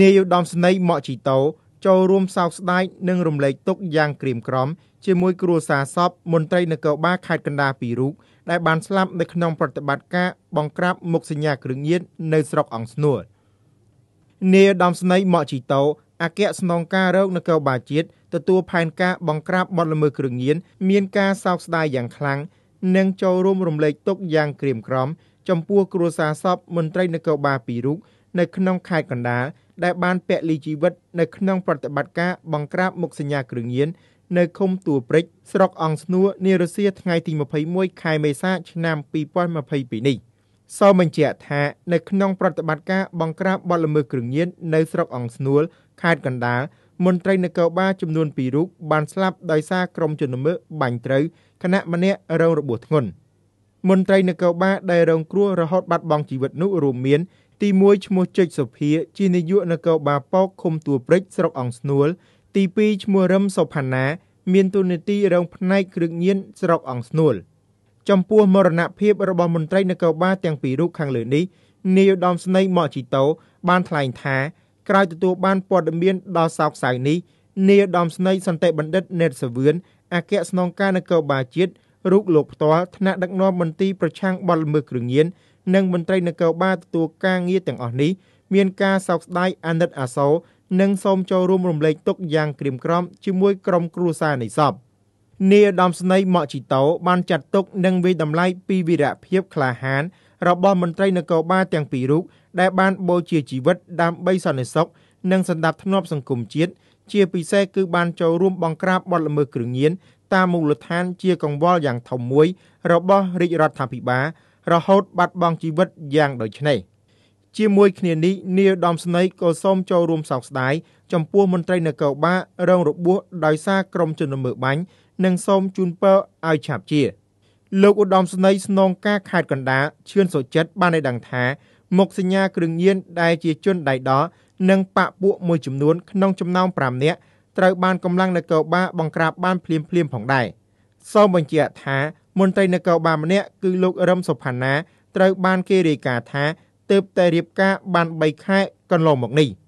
នាយឧត្តមសេនីយ៍ម៉ក់ជីតូចូលរួមសោកស្ដាយនិងរំលែកទុក្ខយ៉ាងក្រៀមក្រំជាមួយគ្រួសារសពមន្ត្រីនគរបាលខេត្តកណ្ដាលពីររូបដែលបានស្លាប់នៅក្នុងប្រតិបត្តិការបង្ក្រាបមុខសញ្ញាគ្រឿងញៀននៅស្រុកអង្គស្នួលនាយឧត្តមសេនីយ៍ម៉ក់ជីតូអគ្គស្នងការរោគនគរបាលជាតិទទួលផែនការបង្ក្រាបបទល្មើសគ្រឿងញៀនមានការសោកស្ដាយយ៉ាងខ្លាំងនិងចូលរួមរំលែកទុក្ខយ៉ាងក្រៀមក្រំចំពោះគ្រួសារសពមន្ត្រីនគរបាលពីររូបនៅក្នុងខេត្តកណ្ដាលដែលបានពលីជីវិត នៅក្នុងប្រតិបត្តិការបង្ក្រាបមុខសញ្ញាគ្រឿងញៀននៅឃុំទួលព្រិចស្រុកអង្គស្នួរនារសៀថ្ងៃទី21ខែមេសាឆ្នាំ2022នេះសូមបញ្ជាក់ថានៅក្នុងប្រតិបត្តិការបង្ក្រាបបទល្មើសគ្រឿងញៀននៅស្រុក អង្គស្នួលខេត្តកណ្ដាលមន្ត្រីនគរបាលចំនួន2រូបបានស្លាប់ដោយសារក្រុមជនល្មើសបាញ់ត្រូវខណៈម្នាក់រងរបួសធ្ងន់មន្ត្រីនគរបាលដែលរងគ្រោះរហូតបាត់បង់ជីវិតនោះរួមមានទី1ឈ្មោះចិច្ចសុភា ជានាយកនគរបាលប៉ោកឃុំទួលព្រិចស្រុកអង្គស្នួលទី2ឈ្មោះរឹមសុផាណា មានតួនាទីរងផ្នែកគ្រឹកញៀនស្រុកអង្គស្នួល ចំពោះមរណភាព របស់មន្ត្រីនគរបាលទាំងពីររូបខាងលើនេះនាយឧត្តមស្នេហ៍ម៉កជីតូបានថ្លែងថា ក្រោយទទួលបានព័ត៌មានដ៏សោកសៅនេះនាយឧត្តមស្នេហ៍សន្តិបណ្ឌិតណេតសាវឿនអគ្គស្នងការនគរបាលជាតិរូបលោកផ្ទាល់ថ្នាក់ដឹកនាំមន្ទីរប្រឆាំងបទល្មើសគ្រឿងញៀននិងមន្ត្រីនគរបាលទទួលការងារទាំងអស់នេះមានការសោកស្ដាយអាណិតអាសូរនិងសូមចូលរួមរំលែកទុក្ខយ៉ាងក្រៀមក្រំជាមួយក្រុមគ្រួសារនៃសពនាយឧត្តមស្នេហ៍ម៉ាក់ជីតោបានចាត់ទុកនិងវិតម្លៃពីវីរភាពក្លាហានរបស់មន្ត្រីនគរបាលទាំងពីររូបដែលបានបូជាជីវិតដើម្បីសន្តិសុខនិងសន្តិភាពសង្គមជាតិជាពិសេសគឺបានចូលរួមបង្ក្រាបបទល្មើសគ្រឿងញៀនតាមមូលដ្ឋាន ជាកង្វល់យ៉ាងធំមួយរបស់រាជរដ្ឋាភិបាលរហូត បាត់បង់ជីវិតយ៉ាងដូចនេះជាមួយគ្នានេះនាយឧត្តមស្នេហ៍ក៏សូមចូលរួមសោកស្ដាយចំពោះមន្ត្រីនគរបាលរងរបួសដោយសារក្រុមជនល្មើសបាញ់និងសូមជូនពរឲ្យឆាប់ជា លោកឧត្តមស្នេហ៍ស្នងការខេត្តកណ្ដាលឈឿនសុចិត្តបានឲ្យដឹងថាមុខសញ្ញាគ្រឿងញៀនដែលជាជនដៃដល់និង បាក់ពួកមួយចំនួន ក្នុងចំណោម5នាក់ត្រូវបានកម្លាំងនគរបាលបង្ក្រាបបានភ្លាមភ្លាមផងដែរសូមបញ្ជាក់ថាមន្ត្រីនគរបាលម្នាក់គឺលោករឹមសុផាណា ត្រូវ បាន គេរាយការណ៍ថាទើបតែរៀបការ បាន3ខែកន្លងមកនេះ។